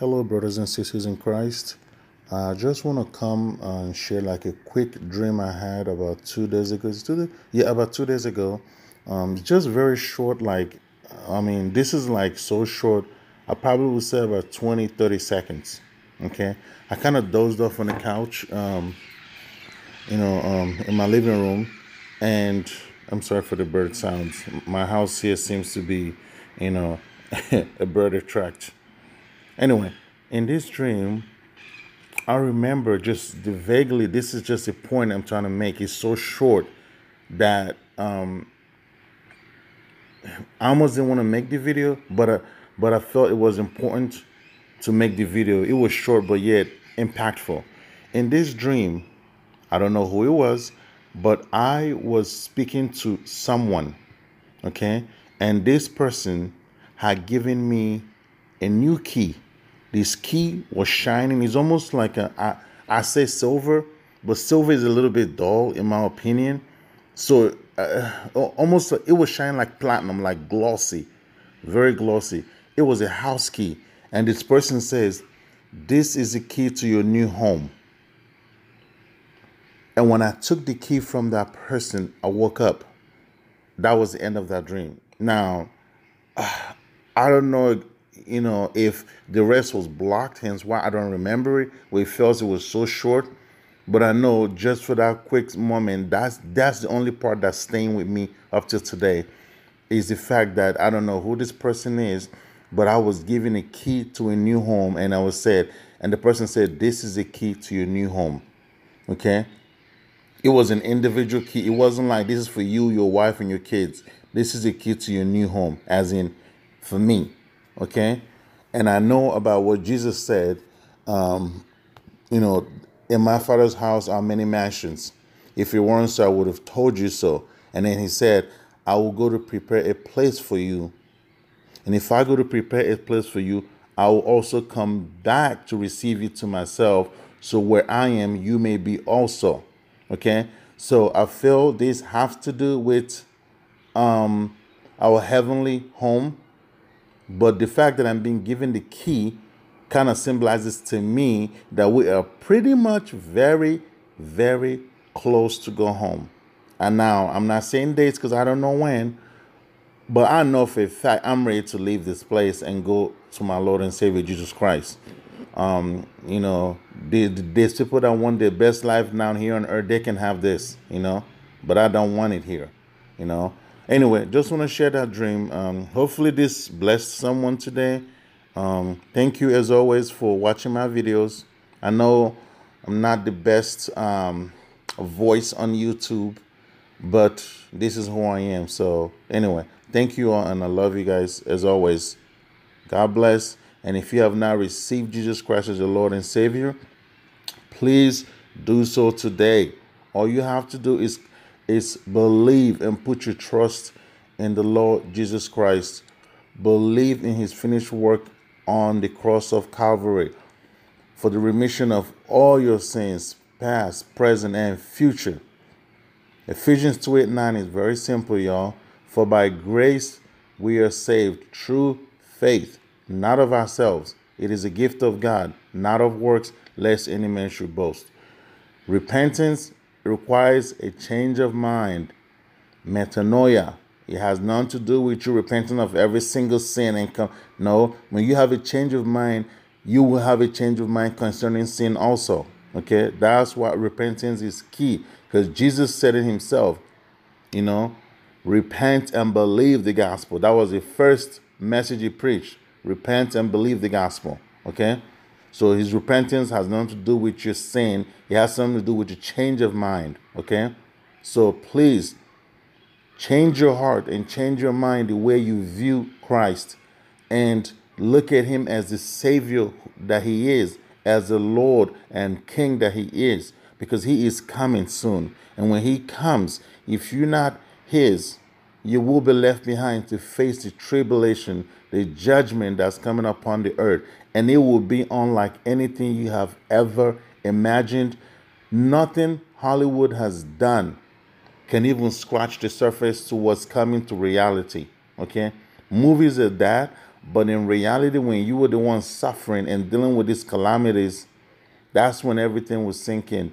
Hello, brothers and sisters in Christ. I just want to come and share like a quick dream I had about two days ago. Two yeah, about two days ago. Um, just very short. Like, I mean, this is like so short. I probably would say about 20, 30 seconds. Okay. I kind of dozed off on the couch, um, you know, um, in my living room. And I'm sorry for the bird sounds. My house here seems to be, you know, a bird attract. Anyway, in this dream, I remember just vaguely, this is just a point I'm trying to make. It's so short that um, I almost didn't want to make the video, but uh, but I felt it was important to make the video. It was short, but yet impactful. In this dream, I don't know who it was, but I was speaking to someone, okay? And this person had given me a new key this key was shining. It's almost like a, I, I say silver, but silver is a little bit dull in my opinion. So uh, uh, almost it was shining like platinum, like glossy, very glossy. It was a house key. And this person says, This is the key to your new home. And when I took the key from that person, I woke up. That was the end of that dream. Now, I don't know you know, if the rest was blocked, hence why I don't remember it. We felt it was so short. But I know just for that quick moment, that's that's the only part that's staying with me up to today is the fact that I don't know who this person is, but I was given a key to a new home and I was said, and the person said, This is a key to your new home. Okay? It was an individual key. It wasn't like this is for you, your wife, and your kids. This is a key to your new home, as in for me okay? And I know about what Jesus said, um, you know, in my father's house are many mansions. If you weren't so, I would have told you so. And then he said, I will go to prepare a place for you. And if I go to prepare a place for you, I will also come back to receive you to myself. So where I am, you may be also. Okay? So I feel this has to do with um, our heavenly home but the fact that I'm being given the key kind of symbolizes to me that we are pretty much very, very close to go home. And now I'm not saying dates because I don't know when, but I know for a fact I'm ready to leave this place and go to my Lord and Savior Jesus Christ. Um, you know, the, the people that want their best life down here on earth, they can have this, you know, but I don't want it here, you know anyway just want to share that dream um, hopefully this blessed someone today um, thank you as always for watching my videos i know i'm not the best um, voice on youtube but this is who i am so anyway thank you all and i love you guys as always god bless and if you have not received jesus christ as your lord and savior please do so today all you have to do is is believe and put your trust in the Lord Jesus Christ. Believe in his finished work on the cross of Calvary for the remission of all your sins, past, present, and future. Ephesians 2 8 9 is very simple, y'all. For by grace we are saved through faith, not of ourselves. It is a gift of God, not of works, lest any man should boast. Repentance requires a change of mind. Metanoia. It has none to do with you repenting of every single sin and come. No, when you have a change of mind, you will have a change of mind concerning sin also. Okay, that's what repentance is key because Jesus said it himself, you know, repent and believe the gospel. That was the first message he preached repent and believe the gospel. Okay, so his repentance has nothing to do with your sin. It has something to do with your change of mind. Okay? So please change your heart and change your mind the way you view Christ and look at him as the Savior that he is, as the Lord and King that he is, because he is coming soon. And when he comes, if you're not his, you will be left behind to face the tribulation the judgment that's coming upon the earth. And it will be unlike anything you have ever imagined. Nothing Hollywood has done can even scratch the surface to what's coming to reality. Okay? Movies are that, but in reality, when you were the one suffering and dealing with these calamities, that's when everything was sinking.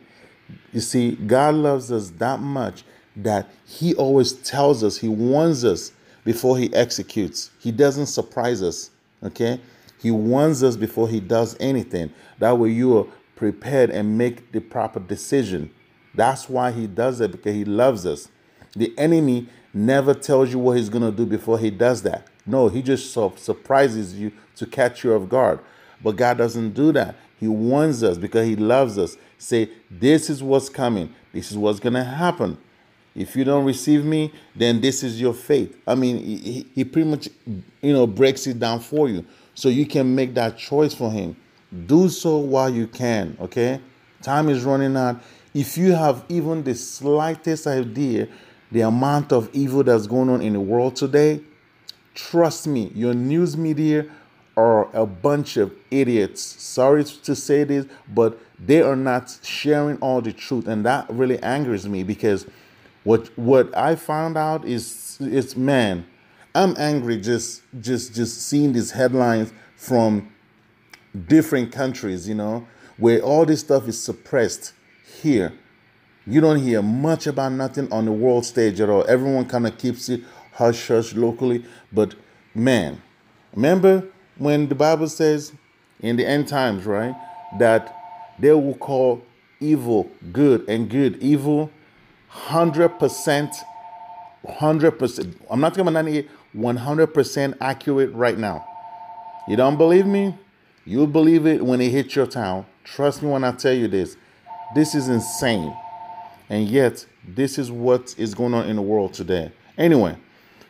You see, God loves us that much that He always tells us, He warns us before he executes. He doesn't surprise us, okay? He warns us before he does anything. That way you are prepared and make the proper decision. That's why he does it because he loves us. The enemy never tells you what he's going to do before he does that. No, he just surprises you to catch you off guard. But God doesn't do that. He warns us because he loves us. Say, this is what's coming. This is what's going to happen. If you don't receive me, then this is your faith. I mean, he, he pretty much, you know, breaks it down for you so you can make that choice for him. Do so while you can, okay? Time is running out. If you have even the slightest idea the amount of evil that's going on in the world today, trust me, your news media are a bunch of idiots. Sorry to say this, but they are not sharing all the truth. And that really angers me because what what I found out is it's man, I'm angry just just just seeing these headlines from different countries, you know, where all this stuff is suppressed here. You don't hear much about nothing on the world stage at all. Everyone kind of keeps it hush hush locally, but man, remember when the Bible says in the end times, right, that they will call evil good and good evil? 100%, 100%, I'm not talking about 98, 100% accurate right now. You don't believe me? You'll believe it when it hits your town. Trust me when I tell you this. This is insane. And yet, this is what is going on in the world today. Anyway,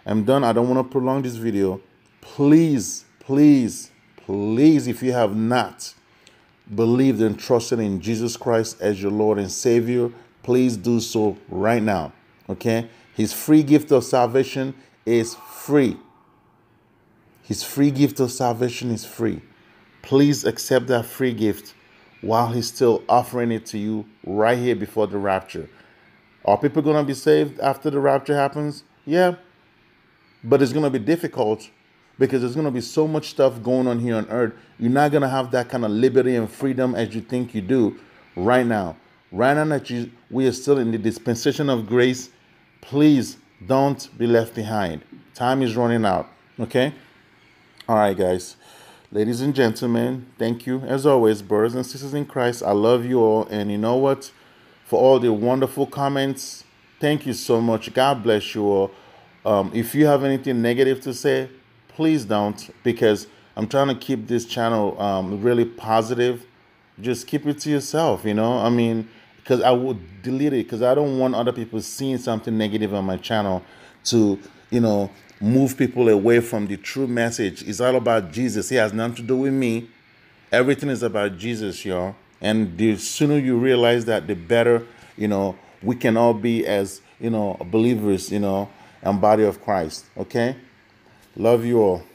I'm done. I don't want to prolong this video. Please, please, please, if you have not believed and trusted in Jesus Christ as your Lord and Savior, please do so right now. Okay? His free gift of salvation is free. His free gift of salvation is free. Please accept that free gift while he's still offering it to you right here before the rapture. Are people going to be saved after the rapture happens? Yeah. But it's going to be difficult because there's going to be so much stuff going on here on earth. You're not going to have that kind of liberty and freedom as you think you do right now. Right now that we are still in the dispensation of grace, please don't be left behind. Time is running out. Okay? All right, guys. Ladies and gentlemen, thank you. As always, brothers and sisters in Christ, I love you all. And you know what? For all the wonderful comments, thank you so much. God bless you all. Um, if you have anything negative to say, please don't because I'm trying to keep this channel um, really positive. Just keep it to yourself, you know? I mean, because I would delete it because I don't want other people seeing something negative on my channel to, you know, move people away from the true message. It's all about Jesus. He has nothing to do with me. Everything is about Jesus, y'all. And the sooner you realize that, the better, you know, we can all be as, you know, believers, you know, and body of Christ. Okay? Love you all.